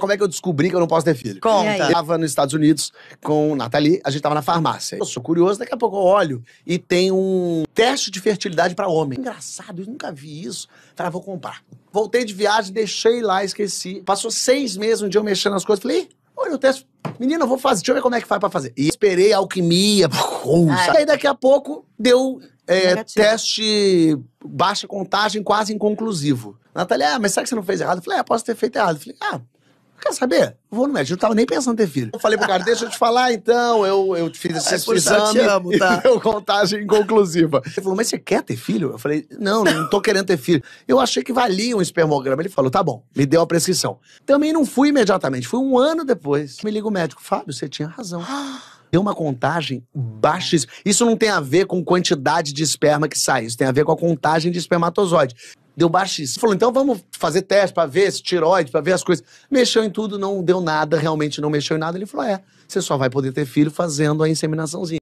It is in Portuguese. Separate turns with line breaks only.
Como é que eu descobri que eu não posso ter filho? Conta. Eu tava nos Estados Unidos com Nathalie, a gente tava na farmácia. Eu sou curioso, daqui a pouco eu olho e tem um teste de fertilidade para homem.
Engraçado,
eu nunca vi isso. Falei, ah, vou comprar. Voltei de viagem, deixei lá, esqueci. Passou seis meses, um dia eu mexendo nas coisas, falei, olha o teste. Menina, eu vou fazer, deixa eu ver como é que faz pra fazer. E esperei alquimia, e aí daqui a pouco deu é, teste, baixa contagem, quase inconclusivo. Natália, ah, mas será que você não fez errado? Eu falei, ah, posso ter feito errado. Eu falei, ah, Quer saber? Eu vou no médico, eu não tava nem pensando em ter filho. Eu falei pro cara, deixa eu te falar então, eu, eu fiz esse, esse exame te amo, tá? contagem inconclusiva. Ele falou, mas você quer ter filho? Eu falei, não, não tô querendo ter filho. Eu achei que valia um espermograma. Ele falou, tá bom, me deu a prescrição. Também não fui imediatamente, fui um ano depois. Me liga o médico, Fábio, você tinha
razão. Ah,
tem uma contagem baixíssima. Isso não tem a ver com quantidade de esperma que sai, isso tem a ver com a contagem de espermatozoide. Deu baixíssimo. Falou, então vamos fazer teste para ver se tiroide, para ver as coisas. Mexeu em tudo, não deu nada, realmente não mexeu em nada. Ele falou, é, você só vai poder ter filho fazendo a inseminaçãozinha.